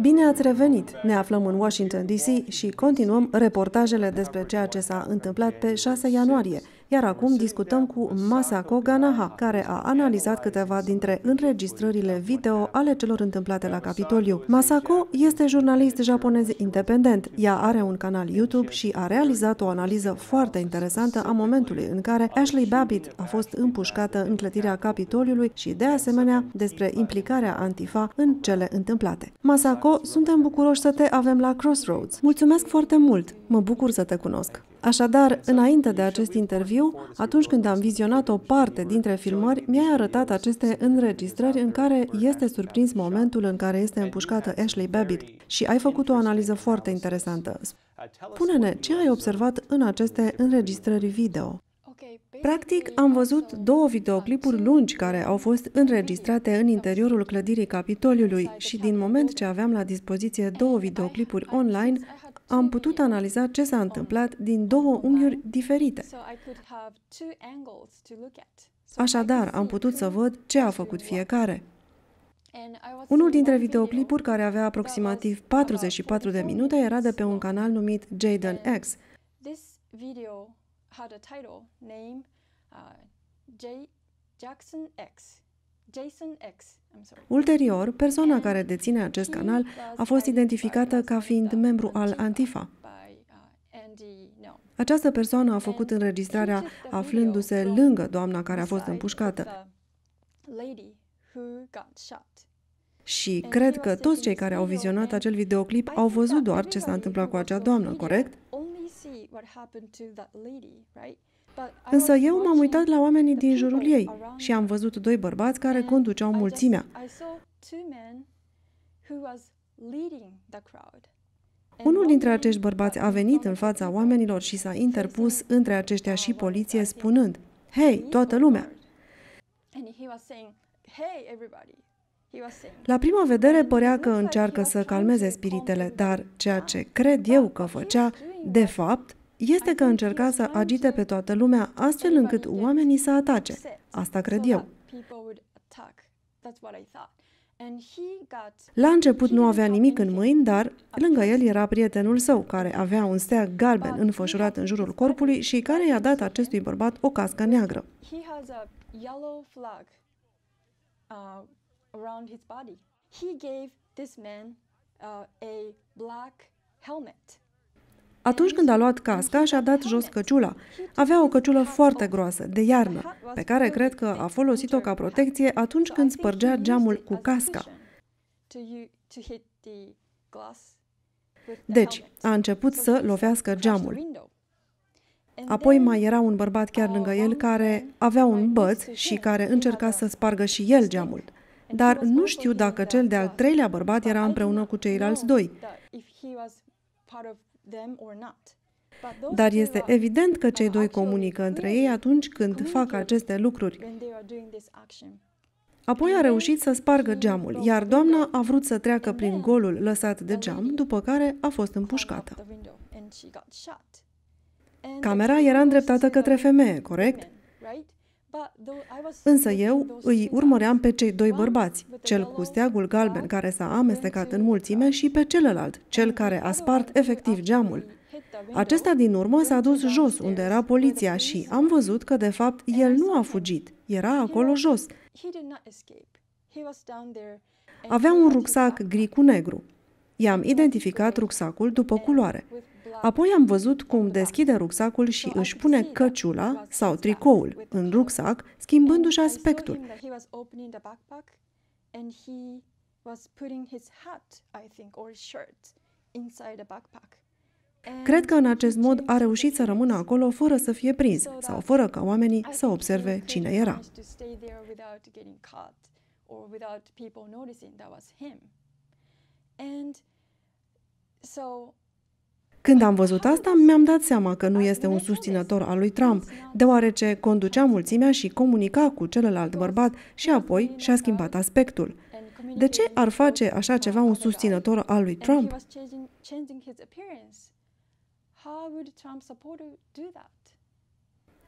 Bine ați revenit! Ne aflăm în Washington, D.C. și continuăm reportajele despre ceea ce s-a întâmplat pe 6 ianuarie, iar acum discutăm cu Masako Ganaha, care a analizat câteva dintre înregistrările video ale celor întâmplate la Capitoliu. Masako este jurnalist japonez independent. Ea are un canal YouTube și a realizat o analiză foarte interesantă a momentului în care Ashley Babbitt a fost împușcată în clădirea Capitoliului și, de asemenea, despre implicarea Antifa în cele întâmplate. Masako, suntem bucuroși să te avem la Crossroads. Mulțumesc foarte mult! Mă bucur să te cunosc! Așadar, înainte de acest interviu, atunci când am vizionat o parte dintre filmări, mi-ai arătat aceste înregistrări în care este surprins momentul în care este împușcată Ashley Babbitt și ai făcut o analiză foarte interesantă. Spune-ne, ce ai observat în aceste înregistrări video? Practic, am văzut două videoclipuri lungi care au fost înregistrate în interiorul clădirii Capitoliului și din moment ce aveam la dispoziție două videoclipuri online, am putut analiza ce s-a întâmplat din două unghiuri diferite. Așadar, am putut să văd ce a făcut fiecare. Unul dintre videoclipuri care avea aproximativ 44 de minute era de pe un canal numit Jaden X. Uh, Jackson X. Ulterior, persoana care deține acest canal a fost identificată ca fiind membru al Antifa. Uh, Această persoană a făcut înregistrarea aflându-se lângă doamna care a fost împușcată. Și cred că toți cei care au vizionat acel videoclip au văzut doar ce s-a întâmplat cu acea doamnă, corect? Însă eu m-am uitat la oamenii din jurul ei și am văzut doi bărbați care conduceau mulțimea. Unul dintre acești bărbați a venit în fața oamenilor și s-a interpus între aceștia oh, și poliție, spunând, Hei, toată lumea! La prima vedere părea că încearcă să calmeze spiritele, dar ceea ce cred eu că făcea, de fapt, este că încerca să agite pe toată lumea astfel încât oamenii să atace. Asta cred eu. La început nu avea nimic în mâini, dar lângă el era prietenul său, care avea un steag galben înfășurat în jurul corpului și care i-a dat acestui bărbat o cască neagră. He uh, gave this man uh, a black helmet. Atunci când a luat casca, și-a dat jos căciula. Avea o căciulă foarte groasă, de iarnă, pe care cred că a folosit-o ca protecție atunci când spărgea geamul cu casca. Deci, a început să lovească geamul. Apoi mai era un bărbat chiar lângă el care avea un băț și care încerca să spargă și el geamul. Dar nu știu dacă cel de-al treilea bărbat era împreună cu ceilalți doi. Dar este evident că cei doi comunică între ei atunci când fac aceste lucruri. Apoi a reușit să spargă geamul, iar doamna a vrut să treacă prin golul lăsat de geam, după care a fost împușcată. Camera era îndreptată către femeie, corect? Însă eu îi urmăream pe cei doi bărbați, cel cu steagul galben care s-a amestecat în mulțime și pe celălalt, cel care a spart efectiv geamul. Acesta din urmă s-a dus jos unde era poliția și am văzut că de fapt el nu a fugit, era acolo jos. Avea un rucsac gri cu negru. I-am identificat rucsacul după culoare. Apoi am văzut cum deschide rucsacul și își pune căciula sau tricoul în rucsac, schimbându-și aspectul. Cred că în acest mod a reușit să rămână acolo fără să fie prins sau fără ca oamenii să observe cine era. And so când am văzut asta, mi-am dat seama că nu este un susținător al lui Trump, deoarece conducea mulțimea și comunica cu celălalt bărbat și apoi și-a schimbat aspectul. De ce ar face așa ceva un susținător al lui Trump?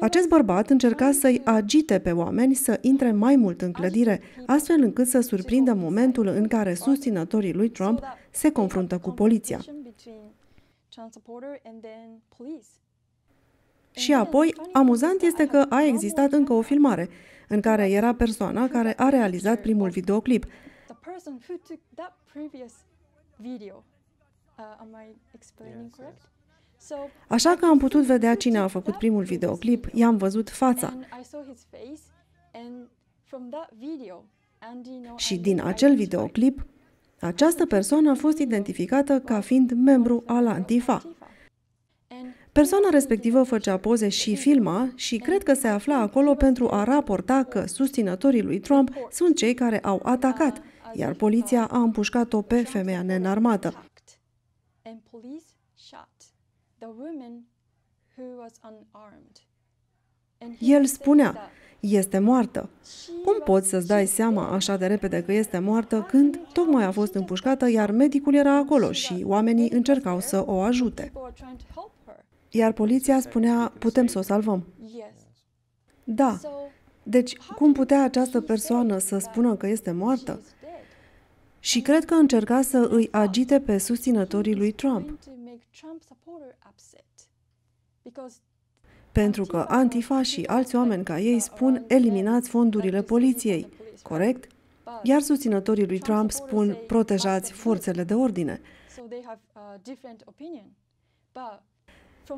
Acest bărbat încerca să-i agite pe oameni să intre mai mult în clădire, astfel încât să surprindă momentul în care susținătorii lui Trump se confruntă cu poliția. Și apoi, amuzant este că a existat încă o filmare în care era persoana care a realizat primul videoclip. Uh, Așa că am putut vedea cine a făcut primul videoclip, i-am văzut fața. Și din acel videoclip această persoană a fost identificată ca fiind membru al Antifa. Persoana respectivă făcea poze și filma și cred că se afla acolo pentru a raporta că susținătorii lui Trump sunt cei care au atacat, iar poliția a împușcat-o pe femeia nenarmată. and police shot the woman who was unarmed. El spunea, este moartă. Cum poți să-ți dai seama așa de repede că este moartă când tocmai a fost împușcată, iar medicul era acolo și oamenii încercau să o ajute? Iar poliția spunea, putem să o salvăm. Da. Deci, cum putea această persoană să spună că este moartă? Și cred că încerca să îi agite pe susținătorii lui Trump. Pentru că Antifa și alți oameni ca ei spun eliminați fondurile poliției, corect? Iar susținătorii lui Trump spun protejați forțele de ordine.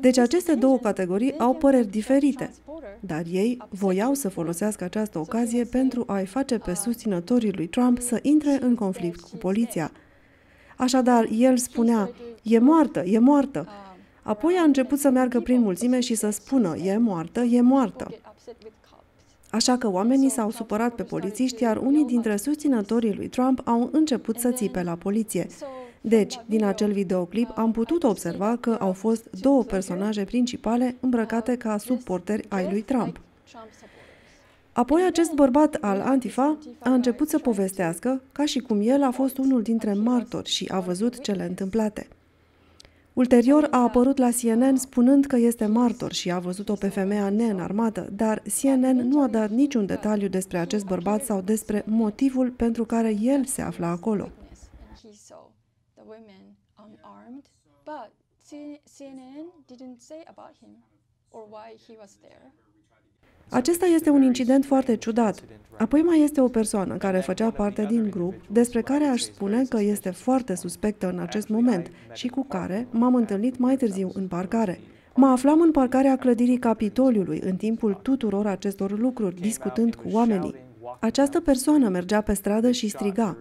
Deci aceste două categorii au păreri diferite, dar ei voiau să folosească această ocazie pentru a-i face pe susținătorii lui Trump să intre în conflict cu poliția. Așadar, el spunea, e moartă, e moartă, Apoi a început să meargă prin mulțime și să spună, e moartă, e moartă. Așa că oamenii s-au supărat pe polițiști, iar unii dintre susținătorii lui Trump au început să țipe la poliție. Deci, din acel videoclip am putut observa că au fost două personaje principale îmbrăcate ca suporteri ai lui Trump. Apoi acest bărbat al Antifa a început să povestească ca și cum el a fost unul dintre martori și a văzut cele întâmplate. Ulterior a apărut la CNN spunând că este martor și a văzut-o pe femeia neînarmată, dar CNN nu a dat niciun detaliu despre acest bărbat sau despre motivul pentru care el se afla acolo. CNN didn't say about him or why he was there. Acesta este un incident foarte ciudat. Apoi mai este o persoană care făcea parte din grup, despre care aș spune că este foarte suspectă în acest moment și cu care m-am întâlnit mai târziu în parcare. Mă aflam în parcarea clădirii Capitoliului în timpul tuturor acestor lucruri, discutând cu oamenii. Această persoană mergea pe stradă și striga,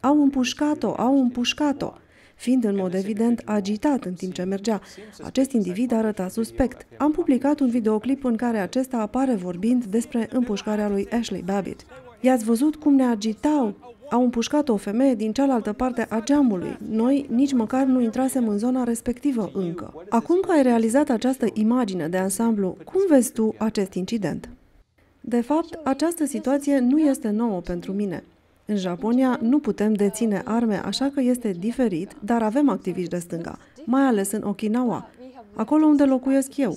au împușcat-o, au împușcat-o fiind în mod evident agitat în timp ce mergea. Acest individ arăta suspect. Am publicat un videoclip în care acesta apare vorbind despre împușcarea lui Ashley Babbitt. I-ați văzut cum ne agitau? Au împușcat o femeie din cealaltă parte a geamului. Noi nici măcar nu intrasem în zona respectivă încă. Acum că ai realizat această imagine de ansamblu, cum vezi tu acest incident? De fapt, această situație nu este nouă pentru mine. În Japonia nu putem deține arme, așa că este diferit, dar avem activiști de stânga, mai ales în Okinawa, acolo unde locuiesc eu.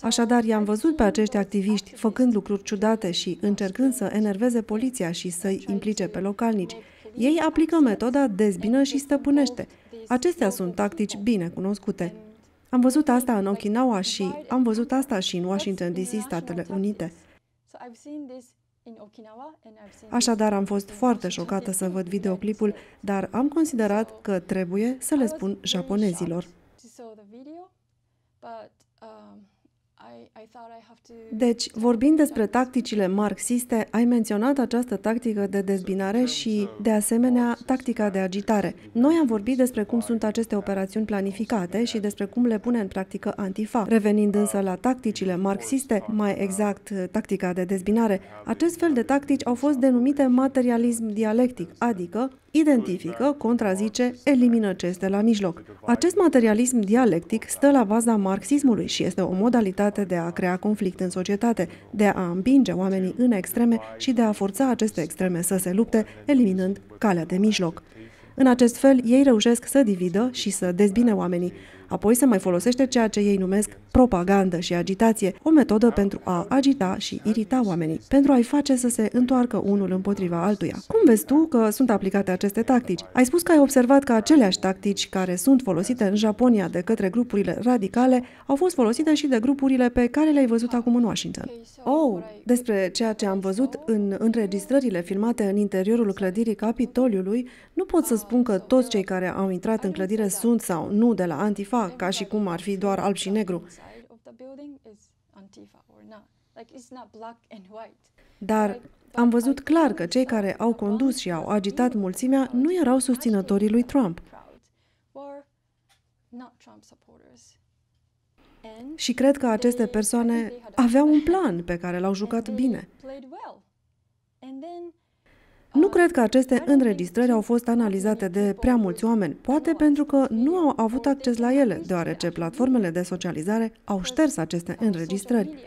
Așadar, i-am văzut pe acești activiști făcând lucruri ciudate și încercând să enerveze poliția și să-i implice pe localnici. Ei aplică metoda dezbină și stăpânește. Acestea sunt tactici bine cunoscute. Am văzut asta în Okinawa și am văzut asta și în Washington DC, Statele Unite. Așadar, am fost foarte șocată să văd videoclipul, dar am considerat că trebuie să le spun japonezilor. Deci, vorbind despre tacticile marxiste, ai menționat această tactică de dezbinare și, de asemenea, tactica de agitare. Noi am vorbit despre cum sunt aceste operațiuni planificate și despre cum le pune în practică Antifa. Revenind însă la tacticile marxiste, da, mai da. exact tactica de dezbinare, acest fel de da. tactici au fost denumite materialism dialectic, adică identifică, contrazice, elimină ce este la mijloc. Acest materialism dialectic stă la baza marxismului și este o modalitate de a crea conflict în societate, de a împinge oamenii în extreme și de a forța aceste extreme să se lupte, eliminând calea de mijloc. În acest fel, ei reușesc să dividă și să dezbine oamenii, Apoi se mai folosește ceea ce ei numesc propagandă și agitație, o metodă pentru a agita și irita oamenii, pentru a-i face să se întoarcă unul împotriva altuia. Cum vezi tu că sunt aplicate aceste tactici? Ai spus că ai observat că aceleași tactici care sunt folosite în Japonia de către grupurile radicale au fost folosite și de grupurile pe care le-ai văzut acum în Washington. Oh, despre ceea ce am văzut în înregistrările filmate în interiorul clădirii Capitoliului, nu pot să spun că toți cei care au intrat în clădire sunt sau nu de la Antifa, ceva, ca și cum ar fi doar alb și negru. Dar am văzut clar că cei care au condus și au agitat mulțimea nu erau susținătorii lui Trump. Și cred că aceste persoane aveau un plan pe care l-au jucat bine. Nu cred că aceste înregistrări au fost analizate de prea mulți oameni, poate pentru că nu au avut acces la ele, deoarece platformele de socializare au șters aceste înregistrări.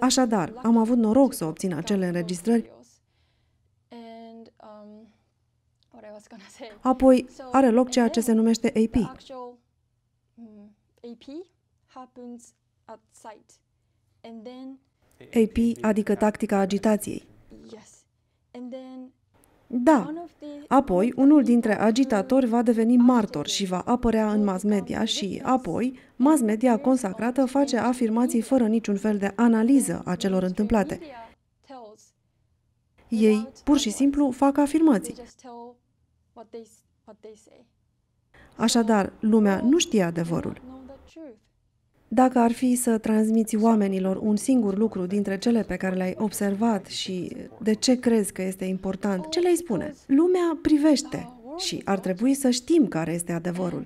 Așadar, am avut noroc să obțin acele înregistrări. Apoi are loc ceea ce se numește AP. AP happens at site. And then AP, adică tactica agitației. Da. Apoi, unul dintre agitatori va deveni martor și va apărea în mass media și, apoi, mass media consacrată face afirmații fără niciun fel de analiză a celor întâmplate. Ei, pur și simplu, fac afirmații. Așadar, lumea nu știe adevărul. Dacă ar fi să transmiți oamenilor un singur lucru dintre cele pe care le-ai observat și de ce crezi că este important, ce le-ai spune? Lumea privește și ar trebui să știm care este adevărul.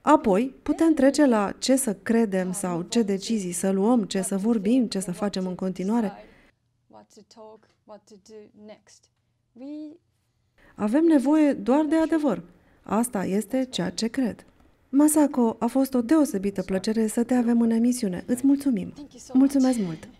Apoi putem trece la ce să credem sau ce decizii să luăm, ce să vorbim, ce să facem în continuare. Avem nevoie doar de adevăr. Asta este ceea ce cred. Masako, a fost o deosebită plăcere să te avem în emisiune. Îți mulțumim. Mulțumesc mult!